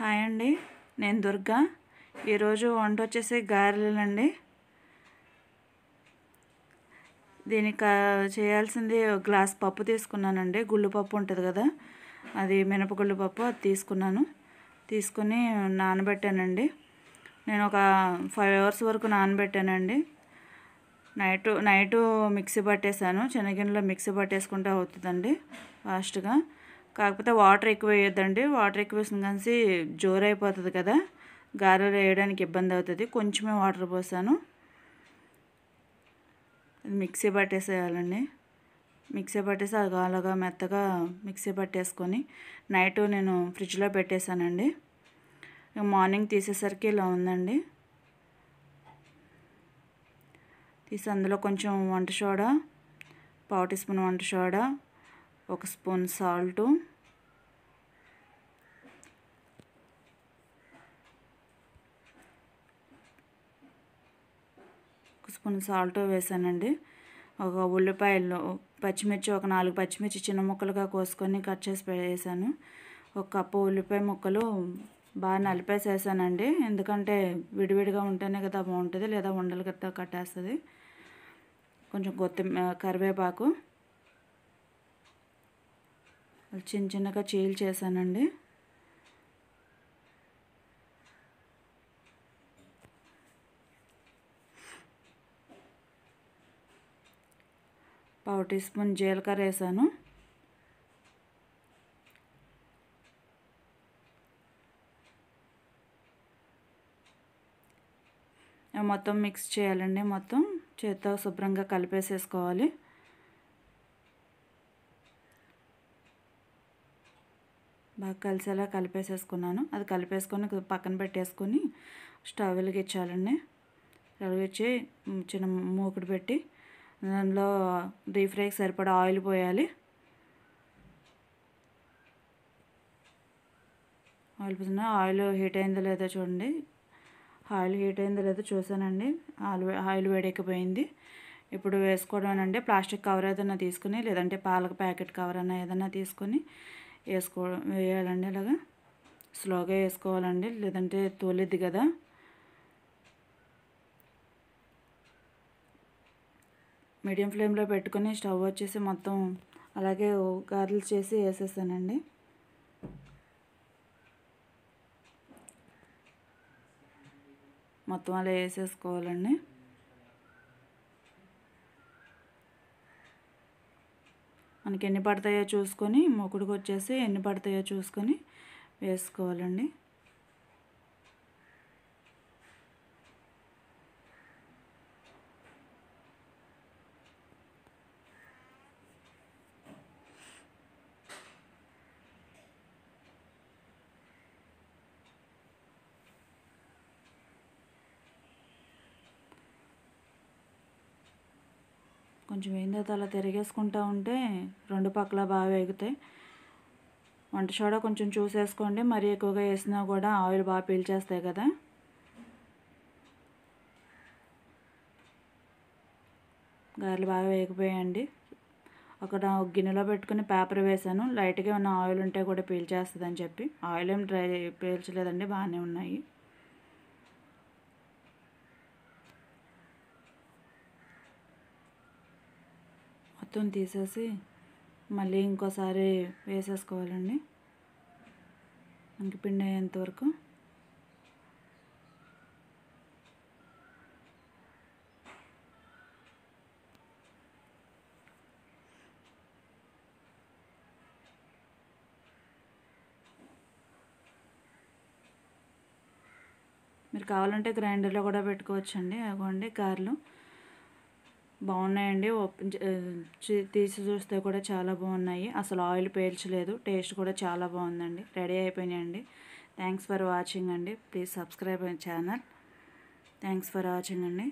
hi అండి నేను దుర్గా ఈరోజు వంట వచ్చేసి గారెలండి దీనికి చేయాల్సింది గ్లాస్ పప్పు తీసుకున్నానండి గుళ్ళు పప్పు ఉంటుంది కదా అది మినపగుళ్ళు పప్పు అది తీసుకున్నాను తీసుకుని నానబెట్టానండి నేను ఒక ఫైవ్ అవర్స్ వరకు నానబెట్టానండి నైటు నైటు మిక్సీ పట్టేశాను చిన్నగిన్నెలో మిక్సీ పట్టేసుకుంటే అవుతుందండి ఫాస్ట్గా కాకపోతే వాటర్ ఎక్కువ వేయొద్దండి వాటర్ ఎక్కువ వేసిన కానీ జోరైపోతుంది కదా గారెలు వేయడానికి ఇబ్బంది అవుతుంది కొంచెమే వాటర్ పోసాను మిక్సీ పట్టేసేయాలండి మిక్సీ పట్టేసి అది అలాగా మెత్తగా మిక్సీ పట్టేసుకొని నైట్ నేను ఫ్రిడ్జ్లో పెట్టేశానండి మార్నింగ్ తీసేసరికి ఇలా ఉందండి తీసి అందులో కొంచెం వంట సోడా పావు టీ స్పూన్ వంట సోడా ఒక స్పూన్ సాల్టు ఒక స్పూన్ సాల్ట్ వేసానండి ఒక ఉల్లిపాయలు పచ్చిమిర్చి ఒక నాలుగు పచ్చిమిర్చి చిన్న ముక్కలుగా కోసుకొని కట్ చేసి వేసాను ఒక కప్పు ఉల్లిపాయ ముక్కలు బాగా నలిపేసేసానండి ఎందుకంటే విడివిడిగా ఉంటేనే కదా బాగుంటుంది లేదా ఉండలు కదా కట్టేస్తుంది కొంచెం కొత్తిమీర కరివేపాకు చిన్న చిన్నగా చీల్ చేశానండి పావు టీ స్పూన్ జీలకర్ర వేసాను మొత్తం మిక్స్ చేయాలండి మొత్తం చేత్తో శుభ్రంగా కలిపేసేసుకోవాలి బాగా కలిసేలా కలిపేసేసుకున్నాను అది కలిపేసుకొని పక్కన పెట్టేసుకొని స్టవ్ వెలిగించాలండి వెలిగించి చిన్న మూకుడు పెట్టి దానిలో డీప్ ఫ్రైకి సరిపడా ఆయిల్ పోయాలి ఆయిల్ పోతున్నా ఆయిల్ హీట్ అయిందో లేదో చూడండి ఆయిల్ హీట్ అయిందో లేదో చూసానండి ఆయిల్ ఆయిల్ వేడెక్కిపోయింది ఇప్పుడు వేసుకోవడం అంటే ప్లాస్టిక్ కవర్ ఏదైనా తీసుకుని లేదంటే పాలకు ప్యాకెట్ కవర్ అయినా ఏదైనా తీసుకొని వేసుకో వేయాలండి అలాగా స్లోగా వేసుకోవాలండి లేదంటే తోలిద్ది కదా మీడియం ఫ్లేమ్లో పెట్టుకొని స్టవ్ వచ్చేసి మొత్తం అలాగే గారెలు చేసి వేసేసానండి మొత్తం అలా వేసేసుకోవాలండి మనకి ఎన్ని పడతాయో చూసుకొని మొక్కుడికి వచ్చేసి ఎన్ని పడతాయో చూసుకొని వేసుకోవాలండి కొంచెం ఏందో అలా తిరిగేసుకుంటూ ఉంటే రెండు పక్కల బాగా వేగుతాయి వంట సోడా కొంచెం చూసేసుకోండి మరీ ఎక్కువగా వేసినా కూడా ఆయిల్ బాగా పీల్చేస్తాయి కదా గారెలు బాగా వేగిపోయాయండి అక్కడ గిన్నెలో పెట్టుకుని పేపర్ వేశాను లైట్గా ఉన్న ఆయిల్ ఉంటే కూడా పీల్చేస్తుందని చెప్పి ఆయిల్ ఏం డ్రై పీల్చలేదండి బాగానే ఉన్నాయి మొత్తం తీసేసి మళ్ళీ ఇంకోసారి వేసేసుకోవాలండి మనకి పిండి అయ్యేంత వరకు మీరు కావాలంటే గ్రైండర్లో కూడా పెట్టుకోవచ్చండి అగోండి కార్లు బాగున్నాయండి ఓపెన్ తీసి చూస్తే కూడా చాలా బాగున్నాయి అసలు ఆయిల్ పేల్చలేదు టేస్ట్ కూడా చాలా బాగుందండి రెడీ అయిపోయినాయండి థ్యాంక్స్ ఫర్ వాచింగ్ అండి please subscribe my channel thanks for watching అండి